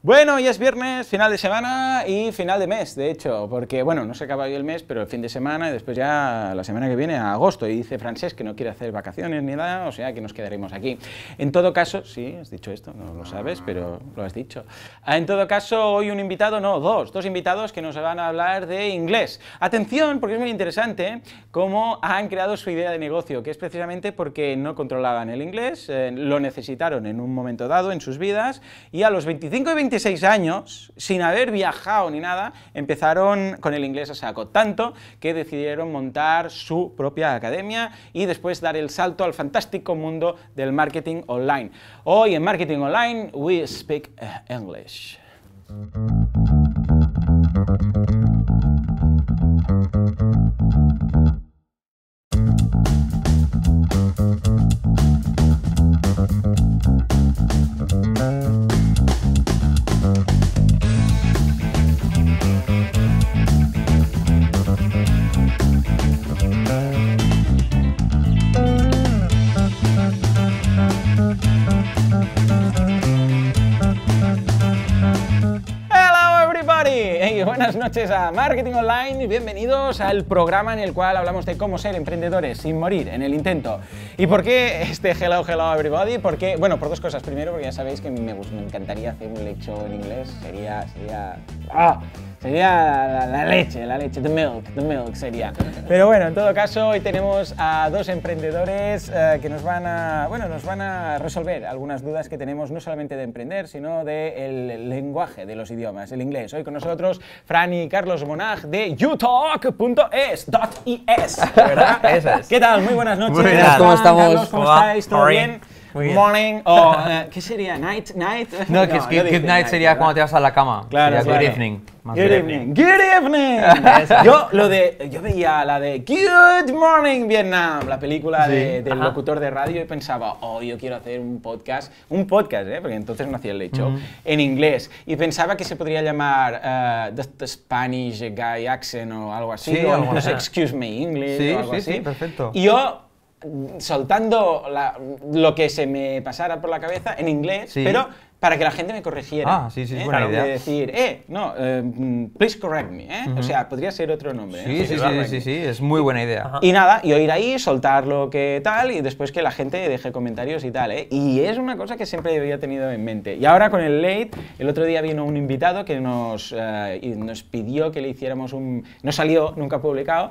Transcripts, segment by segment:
Bueno, ya es viernes, final de semana y final de mes, de hecho, porque, bueno, no se acaba hoy el mes, pero el fin de semana y después ya la semana que viene, a agosto, y dice Francés que no quiere hacer vacaciones ni nada, o sea que nos quedaremos aquí. En todo caso, sí, has dicho esto, no lo sabes, pero lo has dicho. Ah, en todo caso, hoy un invitado, no, dos, dos invitados que nos van a hablar de inglés. Atención, porque es muy interesante ¿eh? cómo han creado su idea de negocio, que es precisamente porque no controlaban el inglés, eh, lo necesitaron en un momento dado en sus vidas, y a los 25 y 20 26 años, sin haber viajado ni nada, empezaron con el inglés a saco, tanto que decidieron montar su propia academia y después dar el salto al fantástico mundo del marketing online. Hoy en Marketing Online, we speak eh, English. buenas noches a Marketing Online y bienvenidos al programa en el cual hablamos de cómo ser emprendedores sin morir en el intento. ¿Y por qué este Hello Hello Everybody? Porque, bueno, por dos cosas. Primero, porque ya sabéis que me, me encantaría hacer un lecho en inglés. Sería... sería... ¡ah! Sería la, leche, la leche, the milk, the milk sería. Pero bueno, en todo caso, hoy tenemos a dos emprendedores eh, que nos van, a, bueno, nos van a resolver algunas dudas que tenemos, no solamente de emprender, sino del lenguaje, de los idiomas, el inglés. Hoy con nosotros, Fran y Carlos Monag de YouTalk.es ¿verdad? Eso es. ¿Qué tal? Muy buenas noches. ¿Cómo estamos? Carlos, ¿Cómo estáis? ¿Todo bien? morning o oh. ¿qué sería? Night, night. No, que good night sería cuando te vas a la cama. Claro, sería Good evening. good, evening. Good evening. yo lo de yo veía la de Good Morning Vietnam, la película del locutor de radio y pensaba, "Oh, yo quiero hacer un podcast, un podcast, eh, porque entonces no hacía el hecho en inglés y pensaba que se podría llamar eh, the, Spanish Guy Accent o algo así, o algo excuse me English sí, o algo así. Sí, perfecto. Y yo soltando la, lo que se me pasara por la cabeza en inglés, pero para que la gente me corrigiera. Ah, sí, sí, ¿Eh? buena idea. decir, eh, no, em, please correct me, ¿eh? O sea, podría ser otro nombre. ¿eh? Sí, sí, sí, sí, sí, es muy buena idea. Y nada, y oír ahí, soltar lo que tal, y después que la gente deje comentarios y tal, ¿eh? Y es una cosa que siempre había tenido en mente. Y ahora con el late, el otro día vino un invitado que nos, eh, nos pidió que le hiciéramos un... No salió, nunca publicado,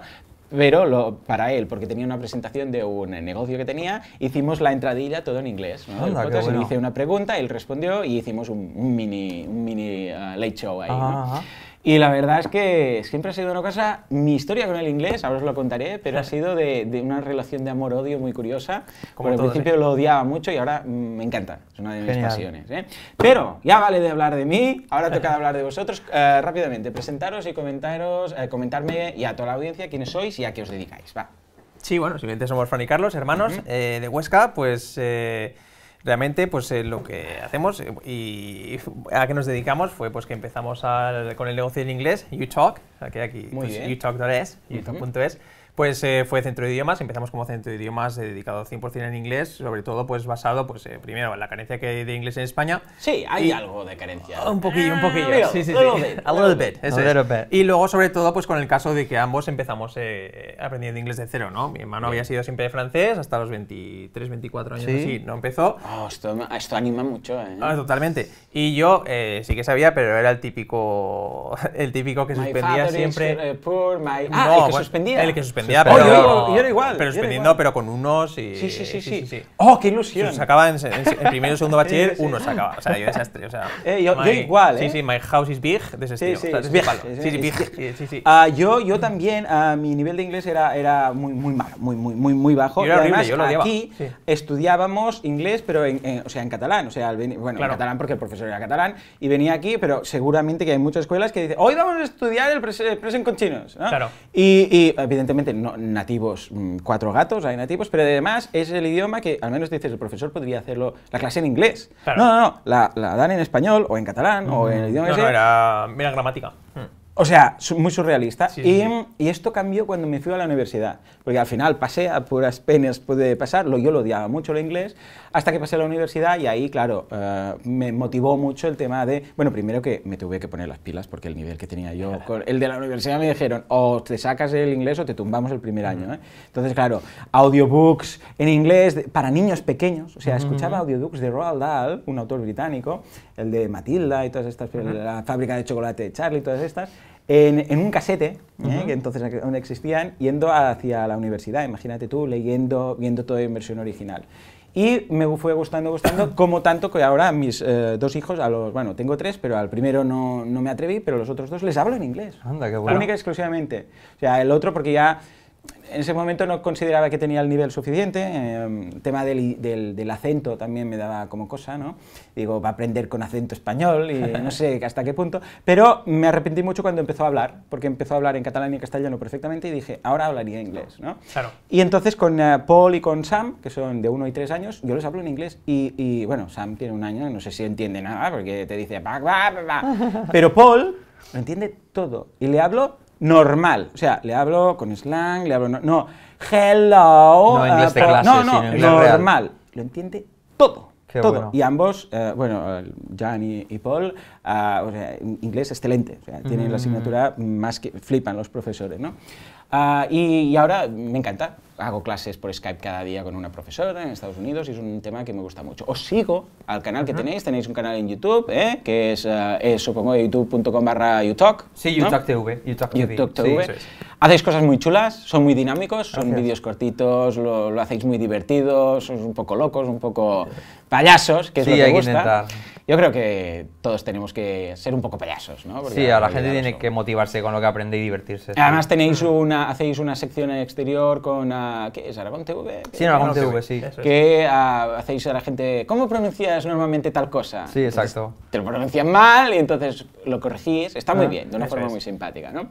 pero lo, para él, porque tenía una presentación de un negocio que tenía, hicimos la entradilla todo en inglés. ¿no? le hice una pregunta, él respondió y hicimos un, mini, un mini ah, late show ahí. Y la verdad es que siempre ha sido una cosa, mi historia con el inglés, ahora os lo contaré, pero ha sido de, una relación de amor-odio muy curiosa. Como al principio ¿eh? lo odiaba mucho y ahora me encanta, es una de mis pasiones. ¿eh? Pero ya vale de hablar de mí, ahora toca hablar de vosotros. Eh, rápidamente, presentaros y comentaros, comentarme y a toda la audiencia quiénes sois y a qué os dedicáis. Va. Sí, bueno, simplemente somos Fran y Carlos, hermanos de Huesca, pues realmente pues eh, lo que hacemos eh, y a qué nos dedicamos fue pues que empezamos con el negocio en inglés, YouTalk, aquí, pues, aquí es pues, youtalk.es, pues eh, fue centro de idiomas, empezamos como centro de idiomas eh, dedicado 100% en inglés, sobre todo pues basado pues eh, primero en la carencia que hay de inglés en España. Sí, hay algo de carencia. un poquillo, un poquillo. Ah, a little bit. a little bit. Y luego sobre todo pues con el caso de que ambos empezamos aprendiendo inglés de cero, ¿no? Mi hermano había sido siempre de francés hasta los 23, 24 años y así, no empezó. Oh, esto, anima mucho, ¿eh? Ah, totalmente. Y yo sí que sabía, pero era el típico el típico que suspendía siempre. Ah, el que suspendía. El que suspendía pero, yo, era igual. Pero suspendiendo, pero con unos y. Sí, sí, sí. ¡Oh, qué ilusión! Se sacaba en, el primero y segundo bachiller, uno sacaba. O sea, yo desastre. O sea, eh, yo, igual, ¿eh? Sí, sí, My House is Big, de ese sí, estilo. Sí, sí, sí, Sí, sí, ah, yo, yo también, ah, mi nivel de inglés era, era muy, muy malo, muy, muy, muy, muy bajo. Yo y además, lo aquí estudiábamos inglés, pero en, o sea, en catalán. O sea, bueno, en catalán porque el profesor era catalán y venía aquí, pero seguramente que hay muchas escuelas que dicen, hoy vamos a estudiar el, present con chinos. Claro. y evidentemente nativos mm, cuatro gatos, hay nativos, pero además es el idioma que, al menos dices, el profesor podría hacerlo, la clase en inglés. No, no, no, la, dan en español o en catalán o en idioma que era gramática. Hmm. O sea, muy surrealista. Em, y, esto cambió cuando me fui a la universidad. Porque al final pasé a puras penas, puede pasar, Yo lo odiaba mucho el inglés. Hasta que pasé a la universidad y ahí, claro, eh, me motivó mucho el tema de. Bueno, primero que me tuve que poner las pilas porque el nivel que tenía yo. el de la universidad me dijeron, o te sacas el inglés o te tumbamos el primer año. ¿eh? Entonces, claro, audiobooks en inglés para niños pequeños. O sea, escuchaba audiobooks de Roald Dahl, un autor británico, el de Matilda y todas estas, la fábrica de chocolate de Charlie y todas estas en, un casete, ¿eh? que entonces aún existían, yendo hacia la universidad, imagínate tú, leyendo, viendo todo en versión original. Y me fue gustando, gustando, como tanto que ahora mis eh, dos hijos, a los, bueno, tengo tres, pero al primero no, no me atreví, pero los otros dos les hablo en inglés. Anda, qué bueno. Única exclusivamente. O sea, el otro porque ya en ese momento no consideraba que tenía el nivel suficiente, el eh, tema del, acento también me daba como cosa, ¿no? Digo, va a aprender con acento español y no sé hasta qué punto, pero me arrepentí mucho cuando empezó a hablar, porque empezó a hablar en catalán y castellano perfectamente y dije, ahora hablaría inglés, ¿no? Claro. Y entonces con eh, Paul y con Sam, que son de uno y tres años, yo les hablo en inglés y, bueno, Sam tiene un año, no sé si entiende nada, porque te dice, pero Paul lo entiende todo y le hablo normal. O sea, le hablo con slang, le hablo... No, hello... No ah, clase, No, no, normal. Lo entiende todo. Y ambos, eh, bueno, Jan y, Paul, ah, inglés excelente, tienen la mm. asignatura más que flipan los profesores, ¿no? Ah, y, ahora me encanta, hago clases por Skype cada día con una profesora en Estados Unidos y es un tema que me gusta mucho. Os sigo al canal que tenéis, tenéis un canal en YouTube, ¿eh? que es, eh, supongo youtube.com barra Sí, youtalktv Hacéis cosas muy chulas, son muy dinámicos, son vídeos cortitos, lo, hacéis muy divertidos, sois un poco locos, un poco payasos, que es lo que gusta. Yo creo que todos tenemos que ser un poco payasos, ¿no? sí, a la gente tiene que motivarse con lo que aprende y divertirse. Además tenéis mm. una, hacéis una sección exterior con, ah, ¿qué es? ¿Aragón TV? Sí, Aragón TV, sí. Que ah, hacéis a la gente, ¿cómo pronuncias normalmente tal cosa? Sí, exacto. te lo pronuncian mal y entonces lo corregís. Está muy ah, bien, de una forma muy simpática, ¿no?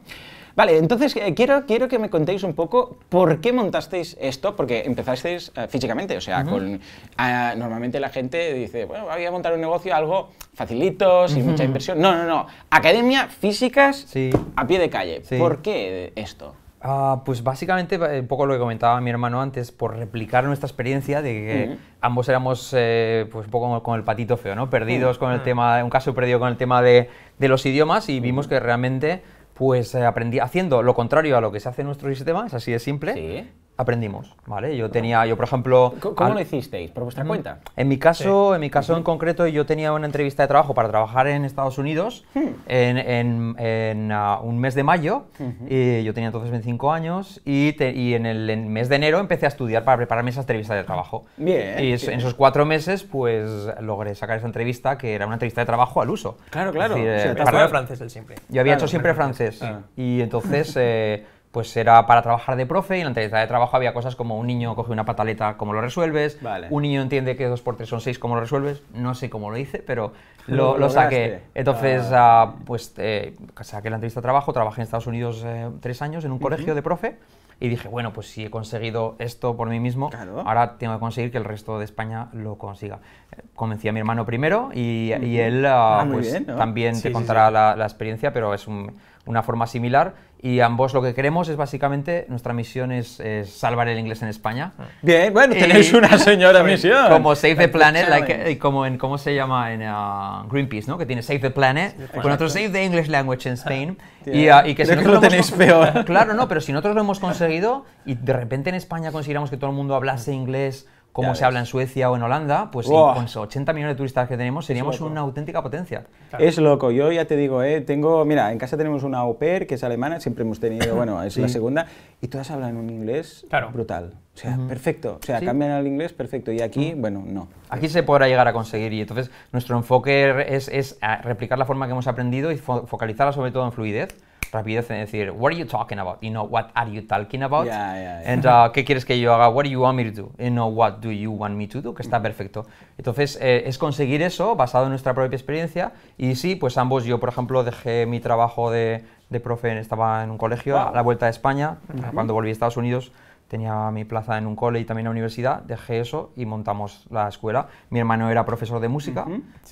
Vale, entonces eh, quiero, quiero que me contéis un poco por qué montasteis esto, porque empezasteis eh, físicamente, o sea, con ah, normalmente la gente dice, bueno, voy a montar un negocio, algo facilito, sin mucha inversión. No, no, no. Academia Físicas sí. a pie de calle. ¿Por qué esto? Ah, pues básicamente, eh, un poco lo que comentaba mi hermano antes, por replicar nuestra experiencia de que ambos éramos pues un poco con el patito feo, ¿no? Perdidos con el tema, un caso perdido con el tema de, de los idiomas y vimos que realmente pues eh, aprendí haciendo lo contrario a lo que se hace en nuestro sistema, es así de simple aprendimos, ¿vale? Yo tenía, yo por ejemplo... ¿Cómo lo hicisteis? ¿Por vuestra cuenta? En mi caso, en mi caso en concreto, yo tenía una entrevista de trabajo para trabajar en Estados Unidos hmm. en, ah, un mes de mayo, y yo tenía entonces 25 años, y, en el mes de enero empecé a estudiar para prepararme esa entrevista de trabajo. Bien. Y en esos cuatro meses, pues, logré sacar esa entrevista, que era una entrevista de trabajo al uso. Claro, claro. o sea, eh, francés siempre. Yo había hecho siempre francés, ah. y entonces... Eh, pues era para trabajar de profe y en la entrevista de trabajo había cosas como un niño coge una pataleta, ¿cómo lo resuelves? Un niño entiende que dos por tres son seis, ¿cómo lo resuelves? No sé cómo lo hice, pero lo, saqué. Entonces, ah. Ah, pues eh, saqué la entrevista de trabajo, trabajé en Estados Unidos eh, tres años en un colegio de profe y dije, bueno, pues si he conseguido esto por mí mismo, ahora tengo que conseguir que el resto de España lo consiga. Eh, convencí a mi hermano primero y, él ah, pues también te contará La, la experiencia, pero es un una forma similar y ambos lo que queremos es básicamente, nuestra misión es, salvar el inglés en España. Bien, bueno, tenéis una señora misión. Como Save the Planet, como en, ¿cómo se llama? En uh, Greenpeace, ¿no? Que tiene Save the Planet, con otro Save the English Language in Spain. y, uh, que nosotros lo tenéis peor. Claro, no, pero si nosotros lo hemos conseguido y de repente en España consiguiéramos que todo el mundo hablase inglés como se habla en Suecia o en Holanda, pues con 80 millones de turistas que tenemos seríamos una auténtica potencia. Es loco, yo ya te digo, eh, tengo, mira, en casa tenemos una au pair que es alemana, siempre hemos tenido, bueno, es la segunda, y todas hablan un inglés brutal. O sea, perfecto. O sea, cambian al inglés, perfecto. Y aquí, bueno, no. Aquí se podrá llegar a conseguir. Y entonces, nuestro enfoque es, replicar la forma que hemos aprendido y focalizarla sobre todo en fluidez rapidez en decir, what are you talking about? You know, what are you talking about? And, uh, ¿qué quieres que yo haga? What do you want me to do? You know, what do you want me to do? Que está perfecto. Entonces, eh, es conseguir eso basado en nuestra propia experiencia. Y sí, pues ambos, yo por ejemplo, dejé mi trabajo de, de profe, estaba en un colegio a la vuelta de España, cuando volví a Estados Unidos tenía mi plaza en un cole y también en la universidad, dejé eso y montamos la escuela. Mi hermano era profesor de música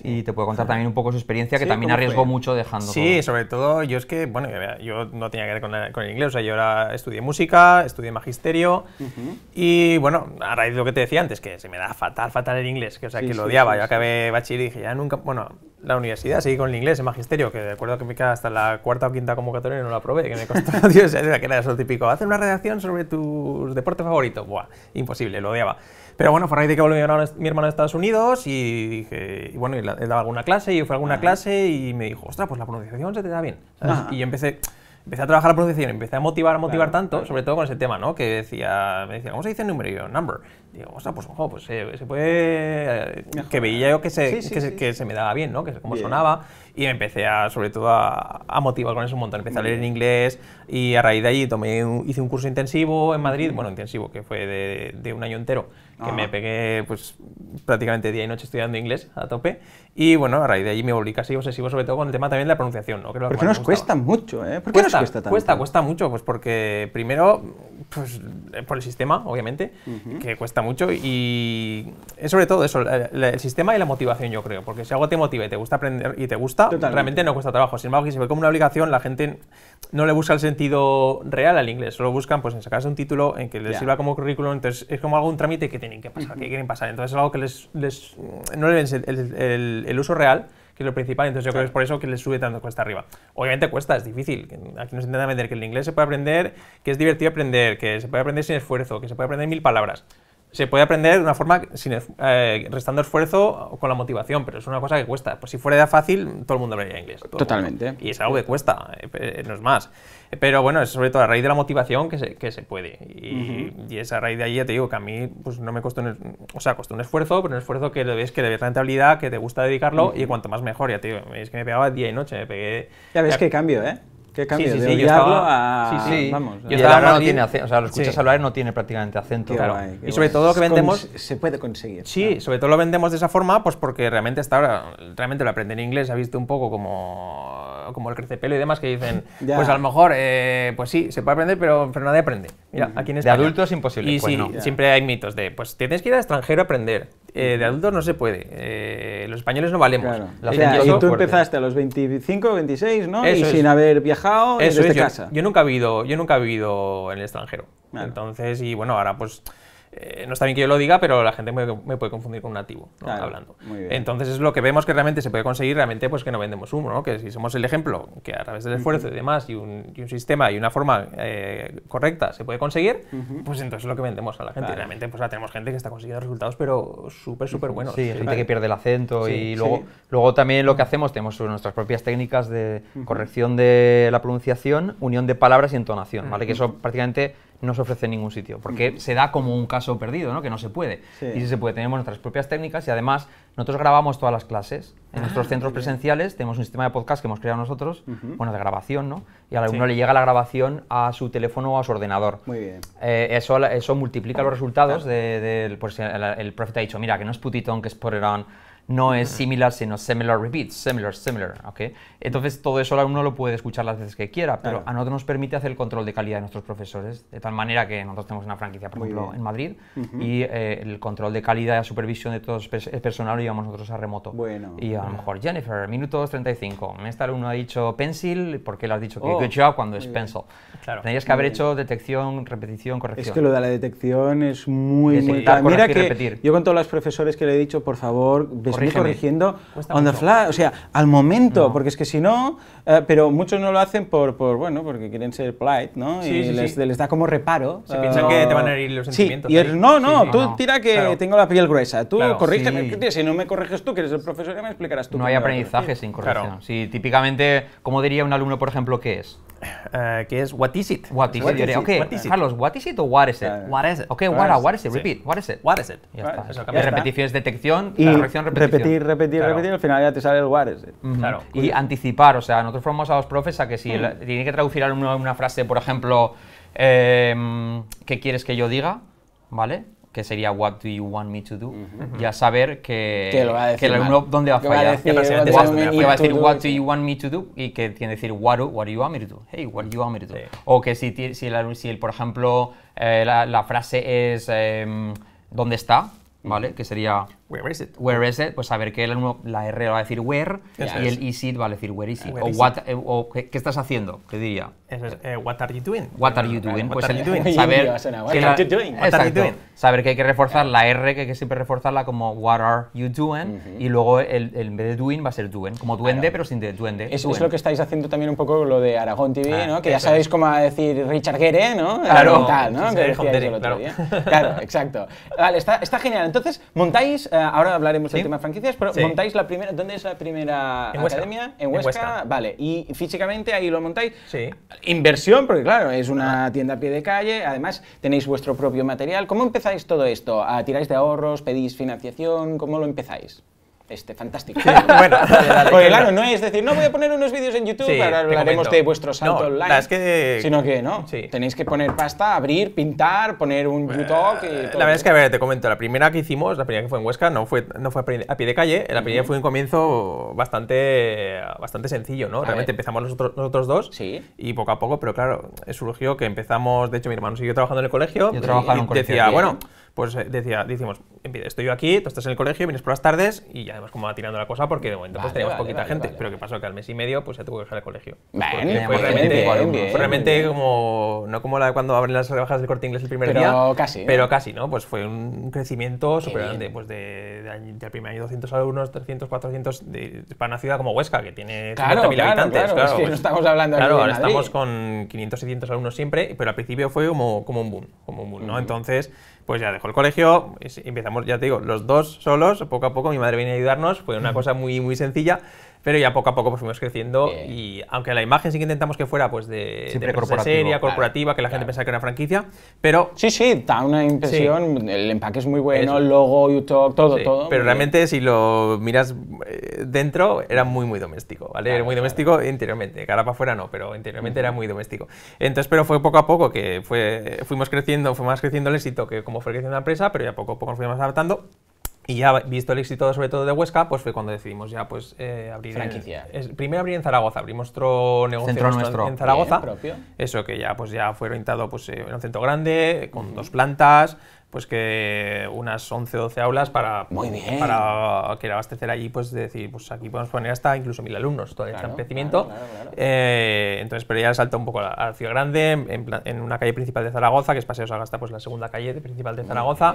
y te puedo contar también un poco su experiencia, que también arriesgó mucho dejando. Sí, sobre todo yo es que, bueno, yo no tenía que ver con, con el inglés, o sea, yo ahora estudié música, estudié magisterio y, bueno, a raíz de lo que te decía antes, que se me da fatal, fatal el inglés, que, o sea, que lo odiaba, yo acabé bachiller y dije, ya nunca, bueno, la universidad, seguí con el inglés, el magisterio, que de acuerdo que me queda hasta la cuarta o quinta convocatoria y no la probé, que me costó, Dios, que era eso típico, ¿Hacer una redacción sobre tu deporte favorito, buah, imposible, lo odiaba. Pero bueno, fue a raíz de que mi hermano a Estados Unidos y dije, bueno, él daba alguna clase y fue a alguna clase y me dijo, ostras, pues la pronunciación se te da bien, Y yo empecé empecé a trabajar la pronunciación, empecé a motivar, a motivar tanto, sobre todo con ese tema, ¿no? Que decía, me decía, ¿cómo se dice número? number digo, sea, pues ojo, pues eh, se puede... Eh, que veía yo que se, que, se me daba bien, ¿no? Que cómo sonaba. Y empecé a, sobre todo, a, motivar con eso un montón. Empecé a leer en inglés y a raíz de allí tomé hice un curso intensivo en Madrid, bueno, intensivo, que fue de, de un año entero, que me ah. pegué pues prácticamente día y noche estudiando inglés a tope. Y bueno, a raíz de allí me volví casi obsesivo, sobre todo con el tema también de la pronunciación, ¿no? Que nos cuesta mucho, ¿eh? ¿Por qué cuesta, nos cuesta tanto? Cuesta, cuesta mucho, pues porque primero, pues eh, por el sistema, obviamente, que cuesta mucho y es sobre todo eso, el, sistema y la motivación, yo creo, porque si algo te motiva y te gusta aprender y te gusta, realmente no cuesta trabajo. Sin embargo, si se ve como una obligación, la gente no le busca el sentido real al inglés, solo buscan pues en sacarse un título en que les sirva como currículum, entonces es como algún trámite que tienen que pasar, que quieren pasar, entonces es algo que les, no le ven el, uso real que es lo principal, entonces yo creo que es por eso que les sube tanto cuesta arriba. Obviamente cuesta, es difícil, aquí nos intenta vender que el inglés se puede aprender, que es divertido aprender, que se puede aprender sin esfuerzo, que se puede aprender mil palabras, se puede aprender de una forma sin, eh, restando esfuerzo o con la motivación, pero es una cosa que cuesta. Pues si fuera fácil, todo el mundo hablaría inglés. Totalmente. Y es algo que cuesta, eh, no es más. Pero bueno, es sobre todo a raíz de la motivación que se, que se puede. Y, y, es a raíz de ahí, ya te digo, que a mí pues, no me costó un, o sea, costó un esfuerzo, pero un esfuerzo que le ves que le que te gusta dedicarlo y cuanto más mejor, ya te digo, es que me pegaba día y noche, me pegué... Ya ves que qué cambio, ¿eh? Sí, sí, yo estaba, Vamos, y no tiene o sea, lo escuchas hablar no tiene prácticamente acento. claro. y sobre todo lo que vendemos... se puede conseguir. Sí, sobre todo lo vendemos de esa forma, pues porque realmente hasta ahora, realmente lo aprende en inglés, ha visto un poco como, como el pelo y demás que dicen, pues a lo mejor, eh, pues sí, se puede aprender, pero, pero nadie aprende. De adultos imposible. pues siempre hay mitos de, pues tienes que ir al extranjero a aprender. Eh, de adultos no se puede. Eh, los españoles no valemos. y tú empezaste a los 25, 26, ¿no? y sin haber viajado desde casa. Yo, nunca he vivido, yo nunca he vivido en el extranjero. Entonces, y bueno, ahora pues eh, no está bien que yo lo diga, pero la gente me, puede confundir con un nativo hablando. Entonces es lo que vemos que realmente se puede conseguir, realmente pues que no vendemos humo, que si somos el ejemplo, que a través del esfuerzo y demás, y un, sistema y una forma eh, correcta se puede conseguir, pues entonces es lo que vendemos a la gente. realmente pues la tenemos gente que está consiguiendo resultados, pero súper, súper buenos. Sí, gente que pierde el acento y luego, luego también lo que hacemos, tenemos nuestras propias técnicas de corrección de la pronunciación, unión de palabras y entonación, ¿vale? que eso prácticamente no se ofrece en ningún sitio, porque se da como un caso perdido, ¿no? que no se puede. Y si se puede, tenemos nuestras propias técnicas y además nosotros grabamos todas las clases. En nuestros ah, centros presenciales tenemos un sistema de podcast que hemos creado nosotros, bueno, de grabación, ¿no? Y a alumno le llega la grabación a su teléfono o a su ordenador. Muy bien. Eh, eso, eso multiplica los resultados del... Pues, el, profe te ha dicho, mira, que no es Putitón, que es Porerón, no es similar, sino similar repeat, similar, similar. ¿okay? Entonces, todo eso el alumno lo puede escuchar las veces que quiera, pero a nosotros nos permite hacer el control de calidad de nuestros profesores, de tal manera que nosotros tenemos una franquicia, por ejemplo, en Madrid, y eh, el control de calidad y la supervisión de todo el personal lo llevamos nosotros a remoto. Bueno. Y a lo mejor, Jennifer, minutos 35. Este uno ha dicho pencil, porque le has dicho que good oh, job cuando es pencil? Claro. Tendrías que haber hecho detección, repetición, corrección. Es que lo de la detección es muy... muy Mira que repetir. yo con todos los profesores que le he dicho, por favor, corrigiendo on the fly, o sea, al momento, porque es que si no, eh, pero muchos no lo hacen por, por, bueno, porque quieren ser polite, ¿no? Sí, y sí, les, les, da como reparo. Se piensan eh, que te van a herir los sentimientos. Y no, no, tú tira que tengo la piel gruesa, tú corrígeme, si no me corriges tú, que eres el profesor, ya me explicarás tú. No hay aprendizaje sin corrección. Sí, típicamente, ¿cómo diría un alumno, por ejemplo, qué es? Uh, que es what is it. What is it? Okay. Carlos, what is it o what is it? What is it? Okay, what, what, is, what is it? Repeat, what is it? What is it? Ya, Repetición es detección, y la corrección, repetir, repetir, repetir, al final ya te sale el lugar Y anticipar, o sea, nosotros formamos a los profes a que si tiene que traducir alumno una frase, por ejemplo, em, ¿qué quieres que yo diga? ¿Vale? que sería What do you want me to do? Ya saber que, que, el alumno dónde va a fallar. Que va a decir, what, va a decir do you want me to do? Y que tiene que decir What do, what do you want me to do? Hey, what do you want me to do? O que si, si, el, si el, por ejemplo, eh, la, frase es em, ¿dónde está? ¿Vale? Que sería Where is it? Where is it? Pues saber que el, la R va a decir where y el is it va a decir where is it. o, what, eh, o ¿qué, estás haciendo? ¿Qué diría. es, eh, what are you doing? What are you doing? What pues are you doing? saber que Saber que hay que reforzar la R, que hay que siempre reforzarla como what are you doing y luego el, el, en vez de doing va a ser doing, como duende pero sin de, duende. Eso es lo que estáis haciendo también un poco lo de Aragón TV, ah, ¿no? Que ya sabéis cómo decir Richard Gere, ¿no? Claro. claro, exacto. Vale, está genial. Entonces, montáis eh, ahora hablaremos del tema franquicias, pero montáis la primera. ¿Dónde es la primera academia? En Huesca. Vale, y físicamente ahí lo montáis. Sí. Inversión, porque claro, es una tienda a pie de calle, además tenéis vuestro propio material. ¿Cómo empezáis todo esto? Ah, ¿Tiráis de ahorros? ¿Pedís financiación? ¿Cómo lo empezáis? Este, fantástico. claro, no es decir, no voy a poner unos vídeos en YouTube, hablaremos de vuestro salto online. Es que, sino que no, tenéis que poner pasta, abrir, pintar, poner un eh, YouTube. y todo la verdad es que, a ver, te comento, la primera que hicimos, la primera que fue en Huesca, no fue, no fue a pie de calle, la primera fue un comienzo bastante, bastante sencillo, ¿no? Realmente empezamos nosotros, nosotros dos y poco a poco, pero claro, surgió que empezamos, de hecho, mi hermano siguió trabajando en el colegio. y, decía, bueno pues eh, decía, decimos, estoy yo aquí, tú estás en el colegio, vienes por las tardes y ya como va tirando la cosa porque de momento pues, tenemos pues poquita gente. Pero ¿qué pasó? Que al mes y medio pues ya tuvo que dejar el colegio. Bien, fue pues, realmente, realmente ¿eh? como, no como la cuando abren las rebajas del corte inglés el primer día. Pero casi. ¿eh? Pero casi, ¿no? Pues fue un crecimiento súper grande, pues de, del primer año 200 alumnos, 300, 400, de, para una ciudad como Huesca que tiene 50.000 habitantes. Claro, claro. estamos hablando Claro, ahora estamos con 500, 600 alumnos siempre, pero al principio fue como, como un boom, como un boom, ¿no? Entonces pues ya dejó el colegio, empezamos, ya te digo, los dos solos, poco a poco mi madre viene a ayudarnos, fue una cosa muy, muy sencilla, pero ya poco a poco pues, fuimos creciendo y aunque la imagen sí que intentamos que fuera pues de, corporativa, que la gente pensara que era una franquicia, pero... Sí, sí, da una impresión, el empaque es muy bueno, el logo, YouTube, todo, todo. Pero realmente si lo miras eh, dentro era muy, muy doméstico, ¿vale? era muy doméstico interiormente, cara para afuera no, pero interiormente era muy doméstico. Entonces, pero fue poco a poco que fue, fuimos creciendo, fue más creciendo el éxito que como fue creciendo la empresa, pero ya poco a poco nos fuimos adaptando y ya visto el éxito sobre todo de Huesca, pues fue cuando decidimos ya pues eh, abrir... En, primero abrir en Zaragoza, abrimos otro negocio en Zaragoza. propio. Eso que ya pues ya fue orientado pues, eh, en un centro grande, con dos plantas, pues que unas 11 o 12 aulas para, para querer abastecer allí, pues decir, pues aquí podemos poner hasta incluso mil alumnos, todo el está crecimiento. Eh, entonces, pero ya salta un poco a, Ciudad Grande, en, una calle principal de Zaragoza, que es Paseo Sagasta, pues la segunda calle principal de Zaragoza,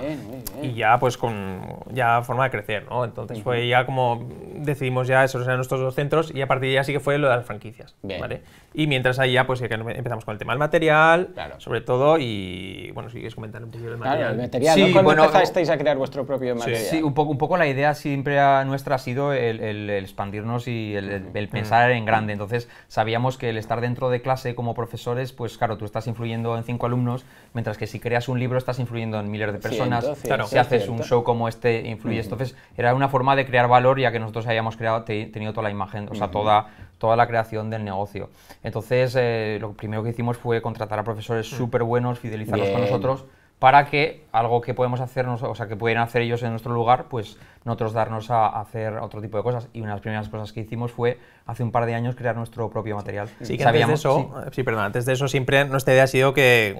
y ya pues con ya forma de crecer, ¿no? Entonces fue ya como decidimos ya esos eran nuestros dos centros y a partir de ahí sí que fue lo de las franquicias, ¿vale? Y mientras ahí ya pues empezamos con el tema del material, sobre todo, y bueno, si quieres comentar un poquito del material material. Sí, bueno, empezasteis a crear vuestro propio material? Sí, un, poco, un poco la idea siempre nuestra ha sido el, expandirnos y el, mm. pensar en grande. Mm. Entonces sabíamos que el estar dentro de clase como profesores, pues claro, tú estás influyendo en cinco alumnos, mientras que si creas un libro estás influyendo en miles de personas. claro. Si haces un show como este, influyes. Mm. Entonces era una forma de crear valor ya que nosotros habíamos creado, tenido toda la imagen, o sea, toda toda la creación del negocio. Entonces, eh, lo primero que hicimos fue contratar a profesores súper buenos, fidelizarlos con nosotros para que algo que podemos hacernos, o sea, que pueden hacer ellos en nuestro lugar, pues nosotros darnos a hacer otro tipo de cosas. Y una de las primeras cosas que hicimos fue, hace un par de años, crear nuestro propio material. Sí, que eso, eh, sí. perdón, antes de eso siempre nuestra idea ha sido que,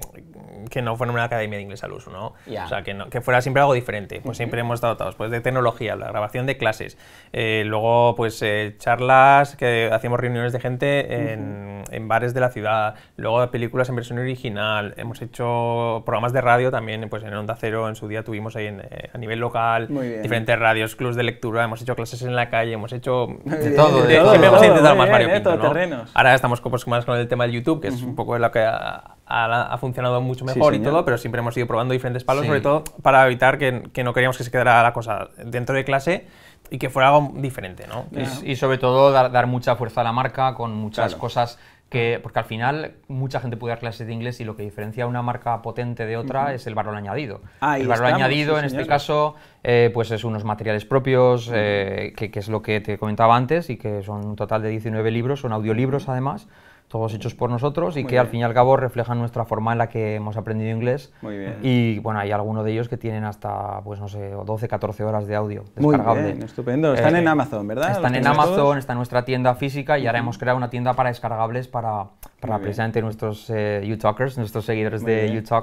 no fuera una academia de inglés al uso, ¿no? O sea, que, fuera siempre algo diferente. Pues siempre hemos estado atados, pues de tecnología, la grabación de clases, eh, luego pues eh, charlas, que hacíamos reuniones de gente en, en bares de la ciudad, luego películas en versión original, hemos hecho programas de radio también pues, en Onda Cero, en su día tuvimos ahí eh, a nivel local, diferentes radios, clubs de lectura, hemos hecho clases en la calle, hemos hecho de todo, hemos intentado más varios Ahora estamos pues, más con el tema de YouTube, que es un poco lo que ha, funcionado mucho mejor y todo, pero siempre hemos ido probando diferentes palos, sobre todo para evitar que, no queríamos que se quedara la cosa dentro de clase y que fuera algo diferente, ¿no? Y, sobre todo dar, mucha fuerza a la marca con muchas cosas porque al final mucha gente puede dar clases de inglés y lo que diferencia una marca potente de otra es el valor añadido. Ah, el valor añadido en este caso eh, pues es unos materiales propios, eh, que, es lo que te comentaba antes y que son un total de 19 libros, son audiolibros además todos hechos por nosotros y que al fin y al cabo reflejan nuestra forma en la que hemos aprendido inglés. Muy bien. Y bueno, hay algunos de ellos que tienen hasta, pues no sé, 12, 14 horas de audio descargable. Muy estupendo. Están eh, en Amazon, ¿verdad? Están en Amazon, está en nuestra tienda física y ahora hemos creado una tienda para descargables para, para precisamente nuestros eh, nuestros seguidores de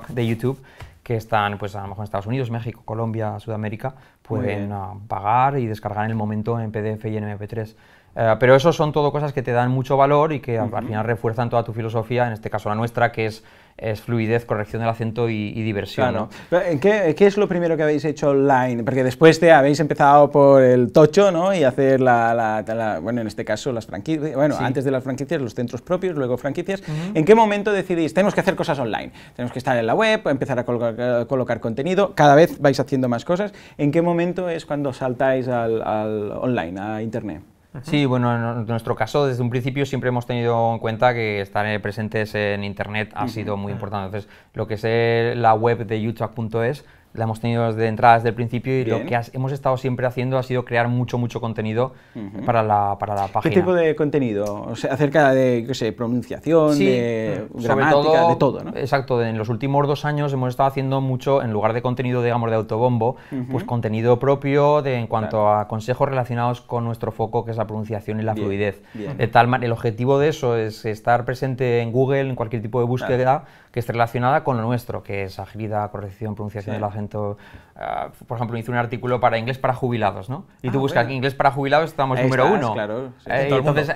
de YouTube, que están pues a lo mejor en Estados Unidos, México, Colombia, Sudamérica, pueden ah, pagar y descargar en el momento en PDF y en MP3. Eh, pero eso son todo cosas que te dan mucho valor y que al final refuerzan toda tu filosofía, en este caso la nuestra, que es, fluidez, corrección del acento y, diversión. ¿Qué, es lo primero que habéis hecho online? Porque después te habéis empezado por el tocho ¿no? y hacer, bueno, en este caso las franquicias, bueno, antes de las franquicias, los centros propios, luego franquicias. ¿En qué momento decidís, tenemos que hacer cosas online? Tenemos que estar en la web, empezar a colocar, contenido, cada vez vais haciendo más cosas. ¿En qué momento es cuando saltáis online, a Internet? Sí, bueno, en nuestro caso, desde un principio siempre hemos tenido en cuenta que estar presentes en Internet ha sido muy importante. Entonces, lo que es eh, la web de youtube.es la hemos tenido desde entrada desde el principio y lo que hemos estado siempre haciendo ha sido crear mucho, mucho contenido para, la, para la página. ¿Qué tipo de contenido? sea, acerca de, qué sé, pronunciación, de gramática, todo, de todo, ¿no? Exacto, en los últimos dos años hemos estado haciendo mucho, en lugar de contenido, digamos, de autobombo, pues contenido propio de, en cuanto a consejos relacionados con nuestro foco, que es la pronunciación y la fluidez. tal el objetivo de eso es estar presente en Google, en cualquier tipo de búsqueda, que esté relacionada con lo nuestro, que es agilidad, corrección, pronunciación del acento. Ah, por ejemplo, hice un artículo para inglés para jubilados, ¿no? Y tú ah, buscas inglés para jubilados, estamos número uno. Claro, eh, entonces,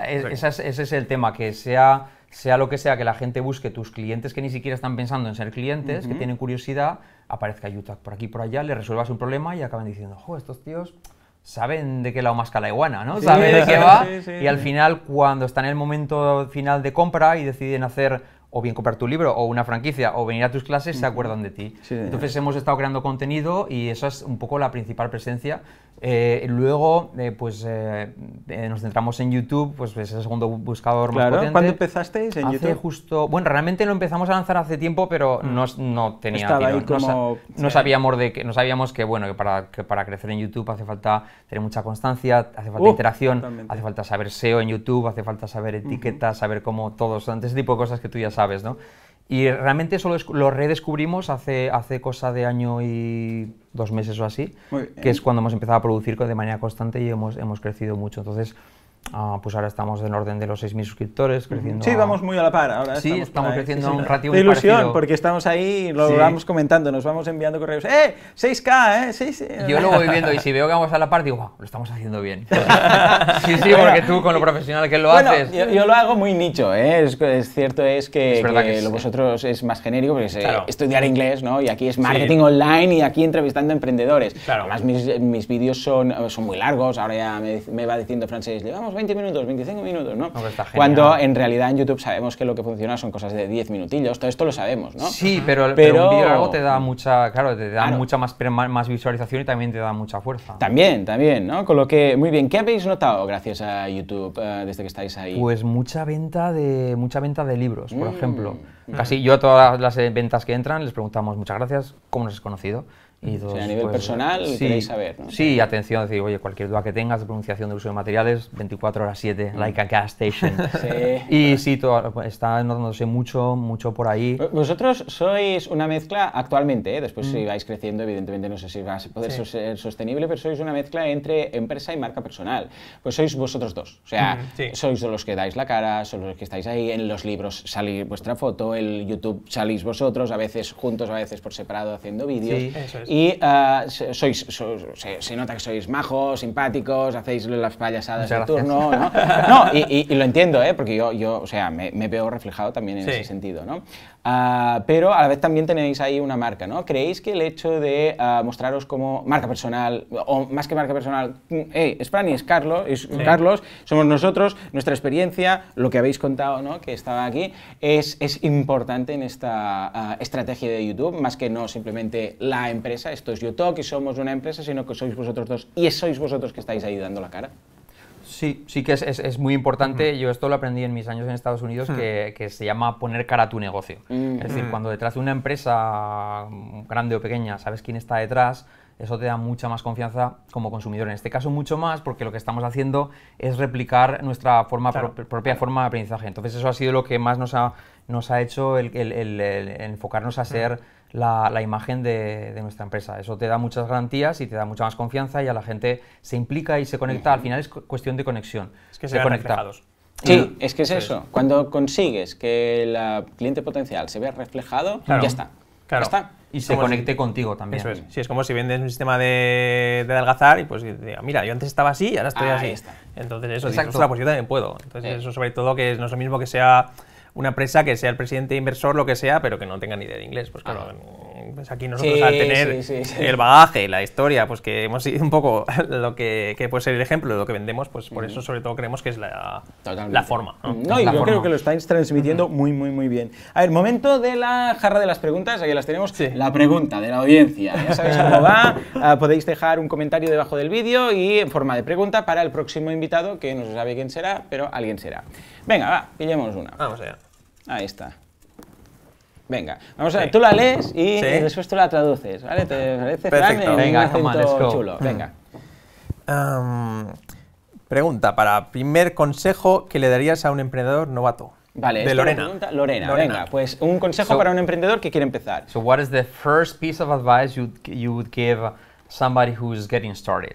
ese es el tema, que sea sea lo que sea que la gente busque, tus clientes que ni siquiera están pensando en ser clientes, que tienen curiosidad, aparezca YouTube por aquí por allá, le resuelvas un problema y acaban diciendo, jo, estos tíos saben de qué lado más iguana, ¿no? saben de qué va y al final cuando están en el momento final de compra y deciden hacer o bien comprar tu libro o una franquicia o venir a tus clases, se acuerdan de ti. Entonces hemos estado creando contenido y esa es un poco la principal presencia eh, luego, eh, pues eh, nos centramos en YouTube, pues es el segundo buscador más potente. ¿Cuándo empezasteis en YouTube? justo... Bueno, realmente lo empezamos a lanzar hace tiempo, pero mm. no, no tenía... Estaba no, sabíamos de que, no sabíamos que, bueno, que para, crecer en YouTube hace falta tener mucha constancia, hace falta uh, interacción, hace falta saber SEO en YouTube, hace falta saber etiquetas, saber cómo todos, ese tipo de cosas que tú ya sabes, ¿no? Y realmente eso lo, redescubrimos hace, hace cosa de año y dos meses o así, que es cuando hemos empezado a producir de manera constante y hemos, hemos crecido mucho. Entonces, Ah, pues ahora estamos en orden de los 6.000 suscriptores, creciendo. Sí, vamos muy a la par ahora. Sí, estamos, creciendo un ratio de ilusión, porque estamos ahí, lo vamos comentando, nos vamos enviando correos. ¡Eh! 6K, ¿eh? Yo lo voy viendo y si veo que vamos a la par, digo, lo estamos haciendo bien. sí, sí, porque tú con lo profesional que lo haces. Yo, yo, lo hago muy nicho, ¿eh? Es, cierto es que, lo eh. vosotros es más genérico, porque es eh, estudiar inglés, ¿no? Y aquí es marketing online y aquí entrevistando emprendedores. Claro. Además, mis, vídeos son, son muy largos, ahora ya me, me va diciendo francés, llevamos 20 minutos, 25 minutos, ¿no? Cuando en realidad en YouTube sabemos que lo que funciona son cosas de 10 minutillos, todo esto lo sabemos, ¿no? Sí, pero, pero... un vídeo te da mucha, claro, te da mucha más, más visualización y también te da mucha fuerza. También, también, ¿no? Con lo que, muy bien, ¿qué habéis notado gracias a YouTube eh, desde que estáis ahí? Pues mucha venta de, mucha venta de libros, por mm. ejemplo. Casi yo a todas las eh, ventas que entran les preguntamos, muchas gracias, ¿cómo nos has conocido? a nivel pues, personal, queréis saber. ¿no? Sí, atención, decir, oye, cualquier duda que tengas de pronunciación del uso de materiales, 24 horas 7, mm. like a gas station. sí. Y sí, está notándose mucho, mucho por ahí. Vosotros sois una mezcla actualmente, ¿eh? después mm. si vais creciendo, evidentemente no sé si va a poder ser sostenible, pero sois una mezcla entre empresa y marca personal. Pues sois vosotros dos. O sea, mm, sois los que dais la cara, sois los que estáis ahí, en los libros salís vuestra foto, en YouTube salís vosotros, a veces juntos, a veces por separado haciendo vídeos. Eso es y eh, sois, se, nota que sois majos, simpáticos, hacéis las payasadas de turno, ¿no? no y, lo entiendo, ¿eh? porque yo, yo o sea, me, veo reflejado también en ese sentido, ¿no? Ah, pero a la vez también tenéis ahí una marca, ¿no? ¿Creéis que el hecho de ah, mostraros como marca personal, o más que marca personal, hey, es Franny, es Carlos, es Carlos, somos nosotros, nuestra experiencia, lo que habéis contado, ¿no? Que estaba aquí, es, es importante en esta ah, estrategia de YouTube, más que no simplemente la empresa esto es Yotok y somos una empresa, sino que sois vosotros dos y sois vosotros que estáis ahí dando la cara. Sí, sí que es, muy importante. Mm. Yo esto lo aprendí en mis años en Estados Unidos, mm. que, se llama poner cara a tu negocio. Mm. Es decir, cuando detrás de una empresa grande o pequeña sabes quién está detrás, eso te da mucha más confianza como consumidor. En este caso, mucho más, porque lo que estamos haciendo es replicar nuestra forma propia forma de aprendizaje. Entonces, eso ha sido lo que más nos ha, nos ha hecho el enfocarnos a ser la, imagen de, nuestra empresa. Eso te da muchas garantías y te da mucha más confianza y a la gente se implica y se conecta. Al final es cuestión de conexión. Es que se, se Sí, es que es eso. Cuando consigues que el cliente potencial se vea reflejado, ya está. Ya está. Y se conecte contigo también. Eso es. Sí, es como si vendes un sistema de, de y pues diga, mira, yo antes estaba así y ahora estoy así. Entonces eso, Exacto. la pues yo también puedo. Entonces eh. eso sobre todo que no es lo mismo que sea una empresa que sea el presidente inversor, lo que sea, pero que no tenga ni idea de inglés. Pues ah. Pues aquí nosotros al tener el bagaje, la historia, pues que hemos sido un poco lo que, puede ser el ejemplo de lo que vendemos, pues por eso sobre todo creemos que es la, forma. No, mm. yo creo que lo estáis transmitiendo muy, muy, muy bien. A ver, momento de la jarra de las preguntas, aquí las tenemos. La pregunta de la audiencia, ya sabéis cómo va. Ah, podéis dejar un comentario debajo del vídeo y en forma de pregunta para el próximo invitado, que no se sabe quién será, pero alguien será. Venga, va, pillémonos una. Vamos allá. Ahí está. Venga, vamos a ver, tú la lees y después tú la traduces, ¿vale? ¿Te parece, Perfecto. Venga, chulo. Mm. Venga. pregunta, para primer consejo que le darías a un emprendedor novato. Vale, de Lorena. Lorena. Lorena. pues un consejo para un emprendedor que quiere empezar. So what is the first piece of advice you, you would give somebody who's getting started?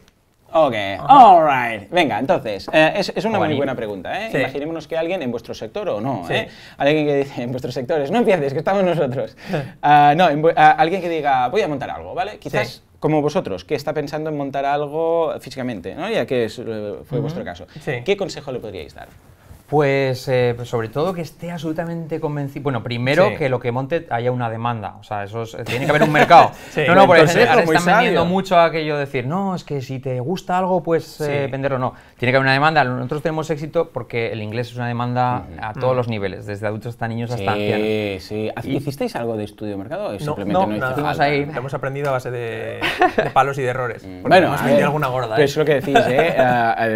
Ok, alright. Venga, entonces, eh, es, una muy buena pregunta. ¿eh? Imaginémonos que alguien en vuestro sector o no, ¿eh? alguien que dice en vuestros sectores, no empieces, que estamos nosotros. Ah, no, ah, alguien que diga, voy a montar algo, ¿vale? Quizás como vosotros, que está pensando en montar algo físicamente, ¿no? ya que eh, fue vuestro caso. ¿Qué consejo le podríais dar? Pues eh, sobre todo que esté absolutamente convencido. Bueno, primero que lo que monte haya una demanda. O sea, eso tiene que haber un mercado. no No, no, porque están vendiendo mucho aquello de decir, no, es que si te gusta algo, pues eh, venderlo. No, tiene que haber una demanda. Nosotros tenemos éxito porque el inglés es una demanda a todos mm. los niveles, desde adultos hasta niños hasta ancianos. Sí, sí. ¿Hicisteis algo de estudio de mercado? simplemente no, hemos aprendido a base de, palos y de errores. Mm. bueno, hemos alguna gorda. Pero ¿eh? es lo que decís, ¿eh? Ah,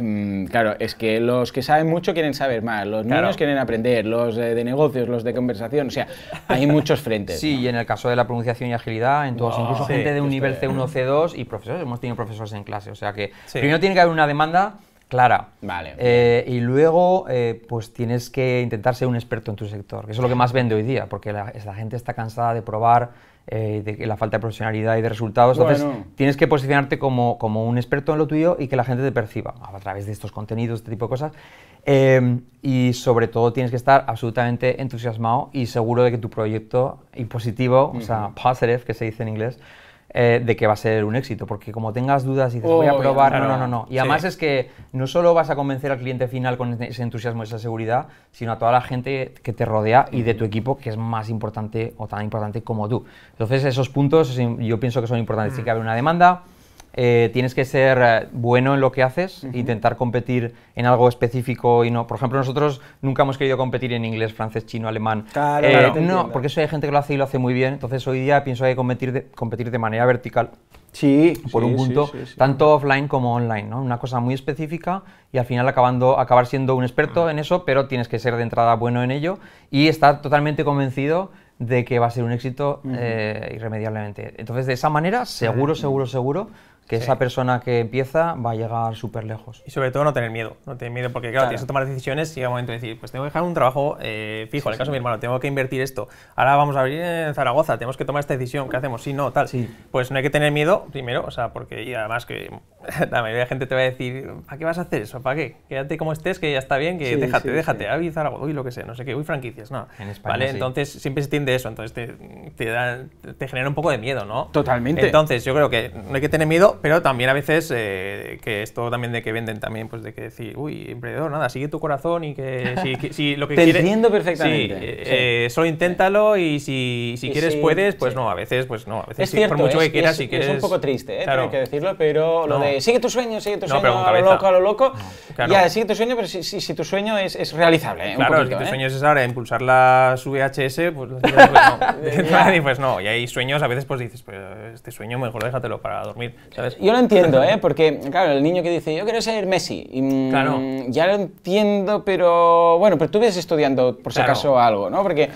mm, claro, es que los que saben mucho quieren saber más, los niños quieren aprender, los de, negocios, los de conversación, o sea, hay muchos frentes. Sí, y en el caso de la pronunciación y agilidad, en incluso gente de un nivel C1, C2 y profesores, hemos tenido profesores en clase, o sea que primero tiene que haber una demanda clara. Vale. Eh, y luego, eh, pues tienes que intentar ser un experto en tu sector, que eso es lo que más vende hoy día, porque la, la gente está cansada de probar eh, de la falta de profesionalidad y de resultados. Entonces, tienes que posicionarte como, como, un experto en lo tuyo y que la gente te perciba a través de estos contenidos, este tipo de cosas. Em, y sobre todo, tienes que estar absolutamente entusiasmado y seguro de que tu proyecto es positivo, o sea, positive, que se dice en inglés, eh, de que va a ser un éxito, porque como tengas dudas y dices, voy a probar, no, no, no, Y además es que no solo vas a convencer al cliente final con ese entusiasmo y esa seguridad, sino a toda la gente que te rodea y de tu equipo, que es más importante o tan importante como tú. Entonces, esos puntos yo pienso que son importantes. Tiene que haber una demanda, eh, tienes que ser eh, bueno en lo que haces, intentar competir en algo específico y no. Por ejemplo, nosotros nunca hemos querido competir en inglés, francés, chino, alemán. Eh, no, porque eso hay gente que lo hace y lo hace muy bien. Entonces, hoy día pienso que hay que competir de, manera vertical. Sí, por un punto, tanto offline como online, ¿no? Una cosa muy específica y al final acabando, acabar siendo un experto mm. en eso, pero tienes que ser de entrada bueno en ello y estar totalmente convencido de que va a ser un éxito irremediablemente. Entonces, de esa manera, seguro, seguro, seguro, que esa persona que empieza va a llegar súper lejos. Y sobre todo no tener miedo, no tener miedo, porque claro, tienes que tomar decisiones y llega un momento de decir, pues tengo que dejar un trabajo eh, fijo, en el caso de mi hermano, tengo que invertir esto, ahora vamos a abrir en Zaragoza, tenemos que tomar esta decisión, ¿qué hacemos? Sí, no, tal. sí Pues no hay que tener miedo, primero, o sea, porque y además que la mayoría de gente te va a decir, ¿para qué vas a hacer eso? ¿Para qué? Quédate como estés, que ya está bien, que déjate, déjate, avisar Zaragoza, uy, lo que sea, no sé qué, uy, franquicias, no. ¿Vale? Entonces siempre se tiende eso, entonces te, da, te genera un poco de miedo, ¿no? Totalmente. Entonces yo creo que no hay que tener miedo, pero, también a veces eh, que esto también de que venden también, pues de que decir, uy, emprendedor, nada, sigue tu corazón y que si, lo que Te quieres... entiendo perfectamente. Eh, sí, eh, solo inténtalo y si, si quieres puedes, pues no, a veces pues no, a veces cierto, por mucho que quieras es, quieres... Es un poco triste, Claro. Tengo que decirlo, pero lo de sigue tu sueño, sigue tu no, sueño, a lo loco, a lo loco, ya, sigue tu sueño, pero si, si tu sueño es, es realizable, Claro, un poquito, si tu sueño es ahora impulsar la VHS, pues, pues, pues no. pues no, y hay sueños, a veces pues dices, pues, este sueño mejor déjatelo para dormir, yo lo entiendo, ¿eh? Porque, claro, el niño que dice, yo quiero ser Messi. Mm, claro. Ya lo entiendo, pero bueno, pero tú ves estudiando, por si acaso, algo, ¿no? Porque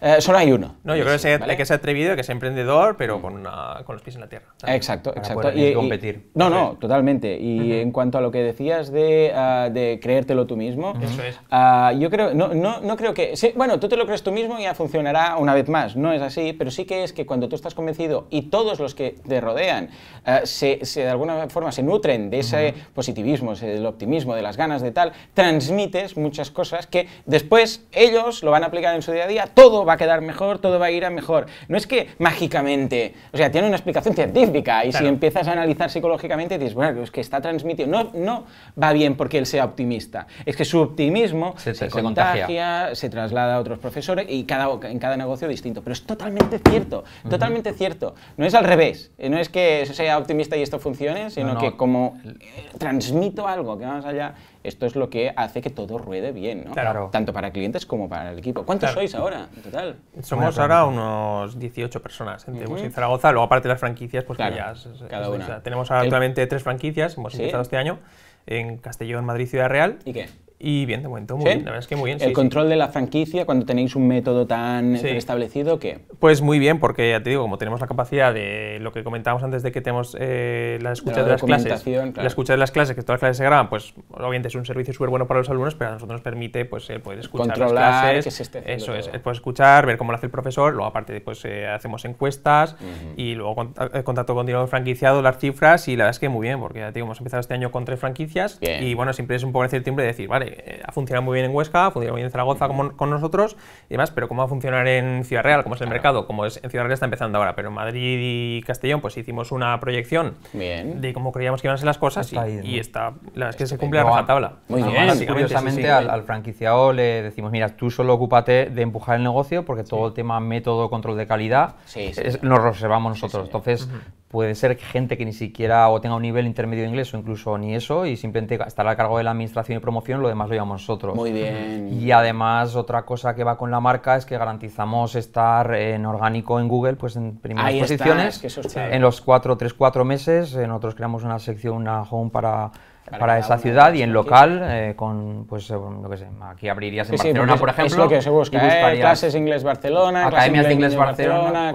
eh, solo hay uno. No, yo creo que, hay que ser atrevido, que sea emprendedor, pero con, los pies en la tierra. Exacto, exacto. y, competir. no, no, totalmente. Y en cuanto a lo que decías de, ah, creértelo tú mismo, eso es. Ah, yo creo, no, creo que... bueno, tú te lo crees tú mismo y ya funcionará una vez más. No es así, pero sí que es que cuando tú estás convencido y todos los que te rodean ah, se de alguna forma se nutren de ese positivismo, del optimismo, de las ganas de tal, transmites muchas cosas que después ellos lo van a aplicar en su día a día, todo va a quedar mejor, todo va a ir a mejor. No es que mágicamente, o sea, tiene una explicación científica y si empiezas a analizar psicológicamente dices, bueno, es que está transmitido, no, no va bien porque él sea optimista, es que su optimismo se, contagia, se traslada a otros profesores y cada, en cada negocio distinto, pero es totalmente cierto, totalmente cierto, no es al revés, eh, no es que sea optimista y esto funcione, sino que como eh, transmito algo que vamos allá, esto es lo que hace que todo ruede bien, ¿no? Tanto para clientes como para el equipo. ¿Cuántos sois ahora en total? Somos ahora unos 18 personas en y Zaragoza, luego aparte de las franquicias, pues que ya es, cada una. tenemos actualmente tres franquicias, hemos empezado este año en Castellón, Madrid, Ciudad Real. ¿Y qué? Y bien, de momento, muy bien. La verdad es que muy bien. El control de la franquicia, cuando tenéis un método tan establecido, que Pues muy bien, porque ya te digo, como tenemos la capacidad de lo que comentábamos antes de que tenemos eh, la escucha de, las clases, la escucha de las clases, que todas las clases se graban, pues obviamente es un servicio súper bueno para los alumnos, pero a nosotros nos permite pues, eh, poder escuchar las clases. eso es, poder eh, pues, escuchar, ver cómo lo hace el profesor, luego aparte pues, hacemos encuestas y luego el contacto continuo franquiciado, las cifras, y la verdad es que muy bien, porque ya te digo, hemos empezado este año con tres franquicias y bueno, siempre es un poco el timbre de decir, vale, eh, ha funcionado muy bien en Huesca, ha funcionado muy bien en Zaragoza como, con nosotros y demás, pero cómo va a funcionar en Ciudad Real, cómo es el mercado, como es en Ciudad Real está empezando ahora, pero en Madrid y Castellón pues hicimos una proyección de cómo creíamos que iban a ser las cosas y, está, la es que se cumple la a rajatabla. Muy bien. curiosamente al, franquiciado le decimos, mira, tú solo ocúpate de empujar el negocio porque todo el tema método, control de calidad, es, nos reservamos nosotros. Entonces, puede ser gente que ni siquiera o tenga un nivel intermedio de inglés o incluso ni eso y simplemente estar a cargo de la administración y promoción, lo demás lo llevamos nosotros. Muy bien. Y además otra cosa que va con la marca es que garantizamos estar en orgánico en Google, pues en primeras Ahí posiciones, está, en los cuatro, tres, cuatro meses, nosotros creamos una sección, una home para para, esa ciudad y en local, eh, con, pues, lo eh, sé, aquí abrirías en Barcelona, por ejemplo. Es lo que eh, clases inglés Barcelona, academias de inglés, Barcelona,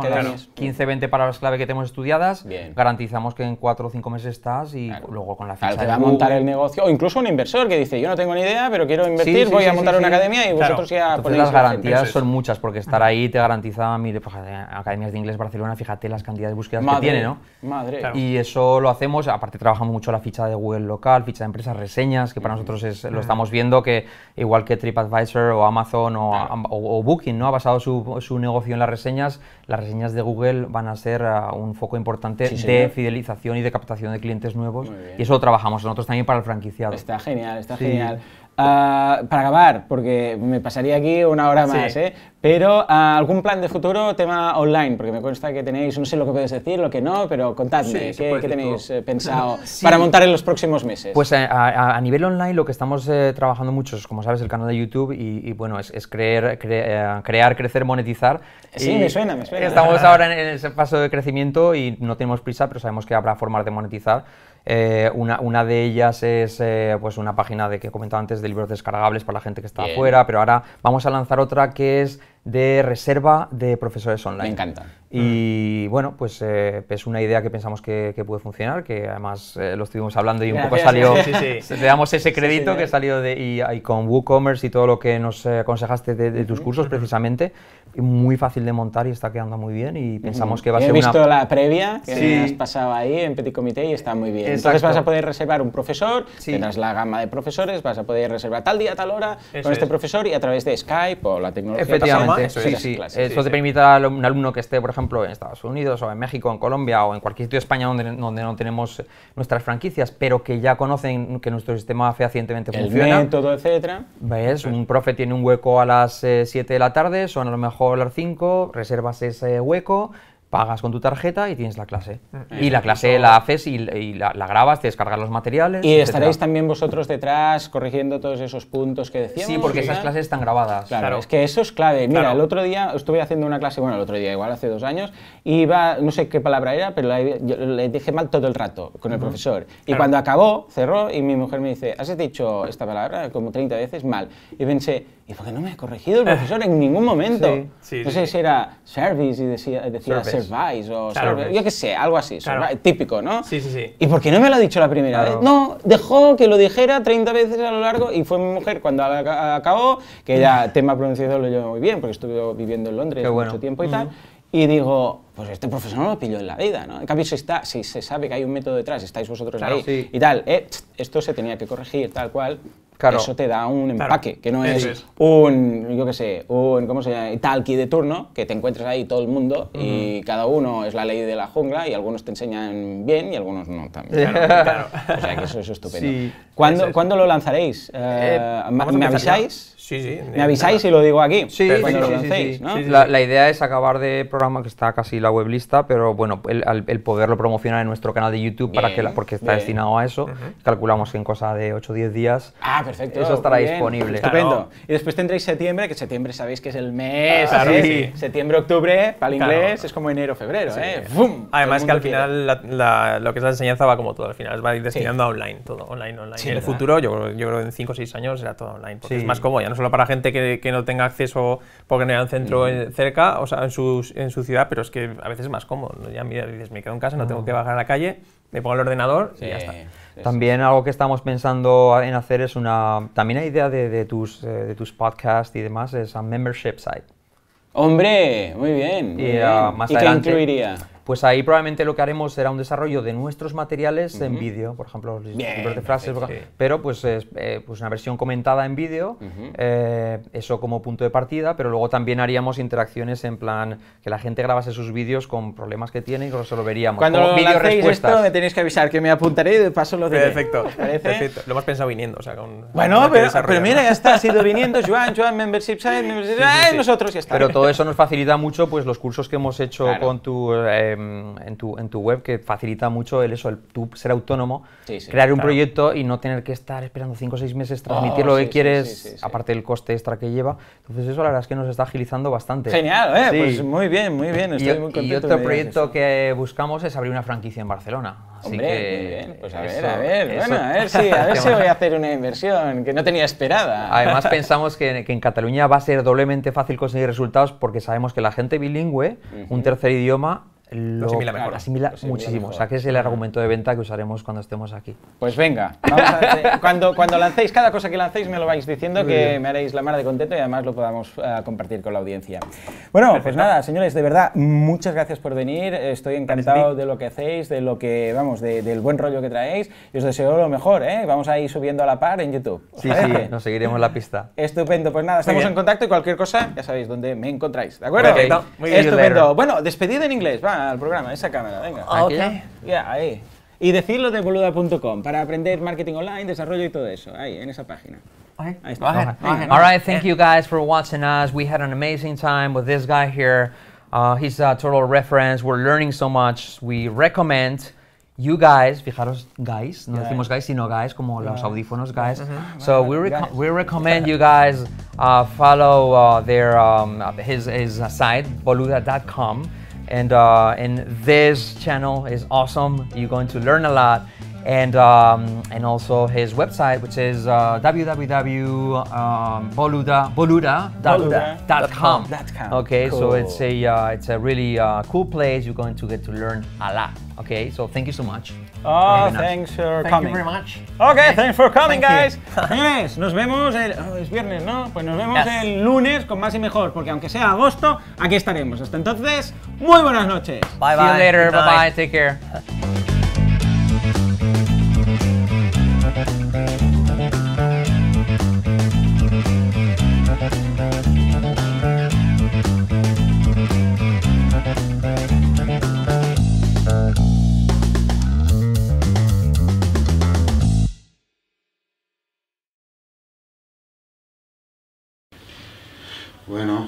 15, 20 palabras clave que tenemos estudiadas, garantizamos que en 4 o 5 meses estás y luego con la ficha te montar el negocio, o incluso un inversor que dice, yo no tengo ni idea, pero quiero invertir, voy a montar una academia y vosotros ya Entonces, las garantías son muchas, porque estar ahí te garantiza, mire, pues, academias de inglés Barcelona, fíjate las cantidades de búsquedas que tiene, ¿no? Madre. Y eso lo hacemos, aparte trabajamos mucho la ficha de Google local, ficha de empresas, reseñas, que para nosotros es, lo estamos viendo, que igual que TripAdvisor o Amazon o, Booking, ¿no? Ha basado su negocio en las reseñas, las reseñas de Google van a ser ah, un foco importante de fidelización y de captación de clientes nuevos. Y eso lo trabajamos nosotros también para el franquiciado. Está genial, está genial. Ah, para acabar, porque me pasaría aquí una hora más, ¿eh? pero ah, algún plan de futuro, tema online, porque me consta que tenéis, no sé lo que puedes decir, lo que no, pero contadme, ¿qué, tenéis eh, pensado para montar en los próximos meses? Pues eh, a, nivel online lo que estamos trabajando mucho es, como sabes, el canal de YouTube y, bueno, es, creer, crear, crecer, monetizar. Sí, me suena, me suena. Estamos ahora en ese paso de crecimiento y no tenemos prisa, pero sabemos que habrá formas de monetizar. Eh, una, de ellas es eh, pues una página de que comentado antes de libros descargables para la gente que está afuera, pero ahora vamos a lanzar otra que es de reserva de profesores online. Me encanta. Y mm. bueno, pues eh, es una idea que pensamos que, puede funcionar, que además eh, lo estuvimos hablando y un poco salió, sí, le damos ese crédito que salió de, y, con WooCommerce y todo lo que nos eh, aconsejaste de, tus cursos precisamente, muy fácil de montar y está quedando muy bien y pensamos que va a ser... He visto la previa que has pasado ahí en Petit Comité y está muy bien. Entonces vas a poder reservar un profesor, tendrás la gama de profesores, vas a poder reservar tal día, tal hora con este profesor y a través de Skype o la tecnología. Efectivamente eso te permite a un alumno que esté, por ejemplo, en Estados Unidos o en México, en Colombia o en cualquier sitio de España donde, no tenemos nuestras franquicias, pero que ya conocen que nuestro sistema fehacientemente funciona. método, etcétera. ¿Ves? Un profe tiene un hueco a las 7 eh, de la tarde, son a lo mejor las 5, reservas ese hueco, pagas con tu tarjeta y tienes la clase. Mm. Y la clase la haces y, la, grabas, te descargas los materiales. Y estaréis también vosotros detrás corrigiendo todos esos puntos que decíamos. Sí, porque esas clases están grabadas. Claro, es que eso es clave. Mira, el otro día estuve haciendo una clase, bueno, el otro día igual, hace dos años, y iba, no sé qué palabra era, pero le dije mal todo el rato con el profesor. Y cuando acabó, cerró y mi mujer me dice, ¿has dicho esta palabra como 30 veces mal? Y pensé, ¿y por qué no me ha corregido el profesor en ningún momento? Sí, no sé si era service y decía, decía service o yo qué sé, algo así, típico, ¿no? Sí, sí, sí. ¿Y por qué no me lo ha dicho la primera vez? No, dejó que lo dijera 30 veces a lo largo y fue mi mujer cuando acabó, que ya tema pronunciado lo llevo muy bien, porque estuve viviendo en Londres mucho tiempo y tal. Y digo, pues este profesor no lo pilló en la vida, ¿no? En cambio, si, está, si se sabe que hay un método detrás, estáis vosotros ahí y tal, eh, esto se tenía que corregir, tal cual. Eso te da un empaque, que no es, un, yo qué sé, un, ¿cómo se llama? Talkie de turno, que te encuentras ahí todo el mundo y cada uno es la ley de la jungla y algunos te enseñan bien y algunos no también. Claro, o sea que eso, es estupendo. ¿Cuándo, lo lanzaréis? Eh, eh, ¿Me avisáis? Sí, sí. ¿Me avisáis y lo digo aquí? Sí, cuando la, idea es acabar de programa que está casi la web lista, pero bueno, el, poderlo promocionar en nuestro canal de YouTube, para que porque está destinado a eso, calculamos en cosa de 8 o 10 días ah, perfecto. Eso estará disponible. Estupendo. Y después tendréis septiembre, que septiembre sabéis que es el mes. ¿eh? Septiembre, octubre, para el inglés es como enero, febrero. ¿eh? ¡Bum! Además que al final lo que es la enseñanza va como todo, al final va destinando online, todo online, online. en el futuro, yo, yo creo que en 5 o 6 años será todo online, porque es más cómodo, ya no solo para gente que, no tenga acceso porque no hay un centro mm. cerca, o sea, en, en su ciudad, pero es que a veces es más cómodo. Ya mira, dices, me quedo en casa, no tengo mm. que bajar a la calle, me pongo el ordenador y ya está. También algo que estamos pensando en hacer es una... También hay idea de, tus, eh, de podcasts y demás, es un membership site. ¡Hombre! Muy bien. y, ah, más ¿Y adelante, qué pues ahí probablemente lo que haremos será un desarrollo de nuestros materiales en vídeo, por ejemplo, los libros de frases, pero pues, eh, pues una versión comentada en vídeo, eh, eso como punto de partida, pero luego también haríamos interacciones en plan que la gente grabase sus vídeos con problemas que tiene y lo resolveríamos. Cuando como lo lancéis esto me tenéis que avisar que me apuntaré y de paso lo diré. Perfecto, Lo hemos pensado viniendo, o sea, con Bueno, pero, mira, ya está, ha sido viniendo, Joan, Joan, membership site, nosotros ya está. Pero todo eso nos facilita mucho pues los cursos que hemos hecho con tu eh, Em, en, tu, en tu web que facilita mucho el eso, el tú ser autónomo, crear un proyecto y no tener que estar esperando 5 o 6 meses, oh, transmitir lo que quieres, aparte del coste extra que lleva. Entonces eso la verdad es que nos está agilizando bastante. Genial, eh, pues muy bien, muy bien, y, otro proyecto que buscamos es abrir una franquicia en Barcelona. Así que Pues a ver, a ver, bueno, a ver, si, a voy a hacer una inversión que no tenía esperada. Además pensamos que, en Cataluña va a ser doblemente fácil conseguir resultados porque sabemos que la gente bilingüe, un tercer idioma, lo, asimila muchísimo. O sea, que es el argumento de venta que usaremos cuando estemos aquí. Pues venga, cuando, cuando lancéis cada cosa que lancéis me lo vais diciendo que me haréis la mar de contento y además lo podamos eh, compartir con la audiencia. Bueno, pues nada, señores, de verdad, muchas gracias por venir. Estoy encantado de lo que hacéis, de lo que, vamos, del buen rollo que traéis y os deseo lo mejor, ¿eh? Vamos a ir subiendo a la par en YouTube. Sí, sí, nos seguiremos la pista. Estupendo, pues nada, estamos en contacto y cualquier cosa ya sabéis dónde me encontráis, ¿de acuerdo? Muy bien. Estupendo. Bueno, despedido en inglés, va al programa, esa cámara, venga. Ah, ahí. Y decirlo de boluda.com para aprender marketing online, desarrollo y todo eso, ahí, en esa página. Ahí está. All right, thank eh. you guys for watching us. We had an amazing time with this guy here. Uh, he's a total reference. We're learning so much. We recommend you guys, fijaros, guys, no decimos guys, sino guys, como los audífonos, guys. So we, we recommend you guys uh, follow uh, their um, his, his site, boluda.com. And, uh, and this channel is awesome. You're going to learn a lot. And, um, and also his website, which is uh, www.boluda.com. Um, okay, cool. so it's a, uh, it's a really uh, cool place. You're going to get to learn a lot. Okay, so thank you so much. Oh, thanks for Thank You very much. Okay, thanks for coming, guys. nos vemos el. Oh, es viernes, ¿no? Pues nos vemos el lunes con más y mejor, porque aunque sea agosto, aquí estaremos. Hasta entonces, muy buenas noches. Bye bye. See you later. bye. bye. Take care.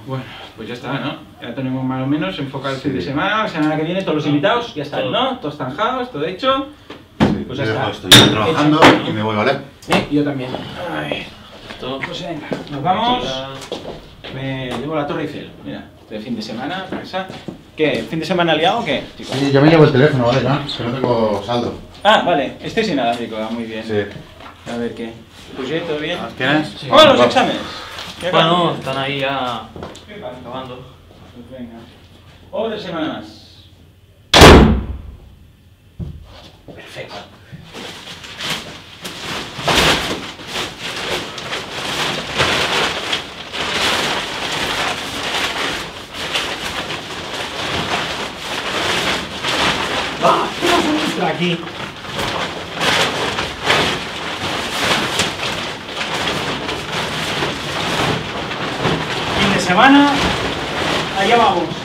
Bueno, pues ya está, ¿no? Ya tenemos más o menos enfocado el fin de semana, la semana que viene todos los invitados, ya están, ¿no? Todos tanjados, todo hecho. Sí, pues ya está. Estoy trabajando y me voy, ¿vale? ¿Eh? Yo también. A ver. Pues venga, nos vamos. Me llevo la Torre Eiffel, mira, de fin de semana, ¿Qué? ¿Fin de semana liado o qué? Sí, yo me llevo el teléfono, ¿vale? Ya, que no tengo saldo. Ah, vale, este es nada, va ah, muy bien. Sí. A ver qué. Pues sí, todo bien. ¿Tienes? Sí. los exámenes! Bueno, están ahí ya acabando. Pues venga. Otra semana más. Perfecto. ¡Ah! ¿Qué nos aquí? semana. Allá vamos.